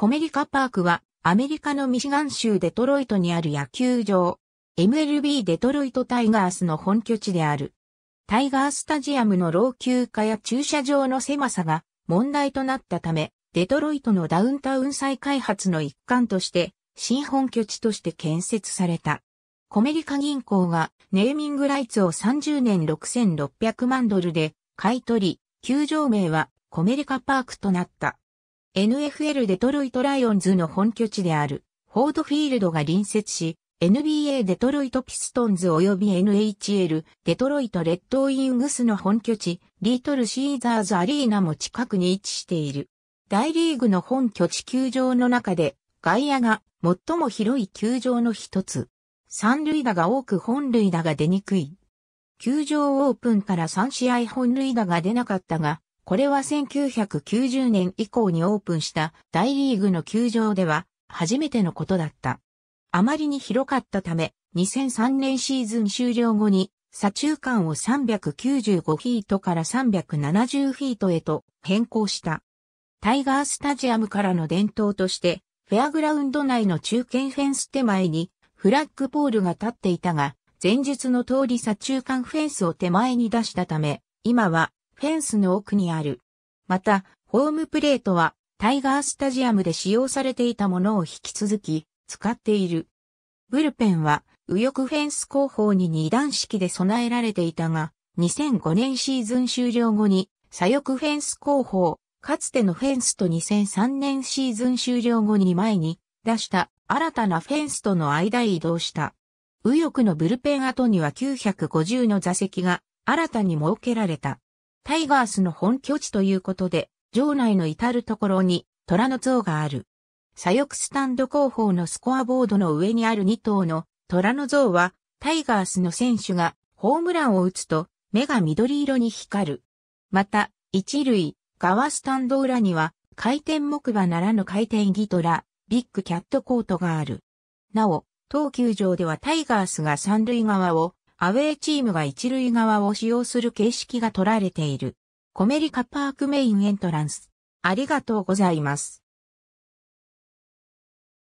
コメリカパークはアメリカのミシガン州デトロイトにある野球場、MLB デトロイトタイガースの本拠地である。タイガースタジアムの老朽化や駐車場の狭さが問題となったため、デトロイトのダウンタウン再開発の一環として、新本拠地として建設された。コメリカ銀行がネーミングライツを30年6600万ドルで買い取り、球場名はコメリカパークとなった。NFL デトロイトライオンズの本拠地である、フォードフィールドが隣接し、NBA デトロイトピストンズ及び NHL デトロイトレッドウィングスの本拠地、リトルシーザーズアリーナも近くに位置している。大リーグの本拠地球場の中で、外野が最も広い球場の一つ。三塁打が多く本塁打が出にくい。球場オープンから3試合本塁打が出なかったが、これは1990年以降にオープンした大リーグの球場では初めてのことだった。あまりに広かったため、2003年シーズン終了後に、左中間を395フィートから370フィートへと変更した。タイガースタジアムからの伝統として、フェアグラウンド内の中堅フェンス手前にフラッグポールが立っていたが、前述の通り左中間フェンスを手前に出したため、今はフェンスの奥にある。また、ホームプレートはタイガースタジアムで使用されていたものを引き続き使っている。ブルペンは右翼フェンス後方に二段式で備えられていたが、2005年シーズン終了後に左翼フェンス後方、かつてのフェンスと2003年シーズン終了後に前に出した新たなフェンスとの間へ移動した。右翼のブルペン後には950の座席が新たに設けられた。タイガースの本拠地ということで、場内の至るところに虎の像がある。左翼スタンド後方のスコアボードの上にある2頭の虎の像は、タイガースの選手がホームランを打つと目が緑色に光る。また、一塁、側スタンド裏には回転木馬ならぬ回転ギトラ、ビッグキャットコートがある。なお、東球場ではタイガースが三塁側をアウェーチームが一塁側を使用する形式が取られている。コメリカパークメインエントランス。ありがとうございます。